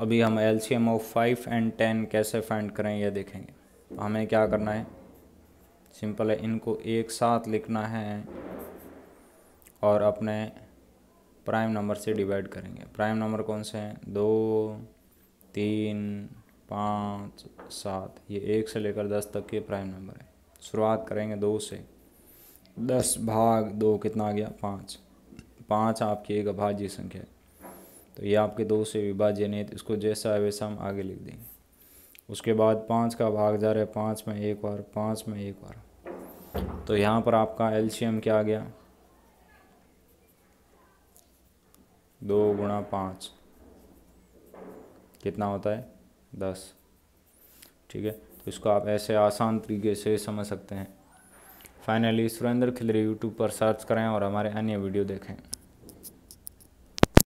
अभी हम L C M of five and ten कैसे फाइंड करें ये देखेंगे तो हमें क्या करना है सिंपल है इनको एक साथ लिखना है और अपने प्राइम नंबर से डिवाइड करेंगे प्राइम नंबर कौन से हैं दो तीन पाँच सात ये एक से लेकर दस तक के प्राइम नंबर है शुरुआत करेंगे दो से दस भाग दो कितना आ गया पाँच पाँच आपकी एक अभाज्य संख्या है तो ये आपके दो से विभाज्य नहीं इसको जैसा है वैसा हम आगे लिख देंगे उसके बाद पाँच का भाग जा रहा है पाँच में एक बार पाँच में एक बार तो यहाँ पर आपका एलसीएम क्या आ गया दो गुणा पाँच कितना होता है दस ठीक है तो इसको आप ऐसे आसान तरीके से समझ सकते हैं फाइनली सुरेंद्र खिलरी यूट्यूब पर सर्च करें और हमारे अन्य वीडियो देखें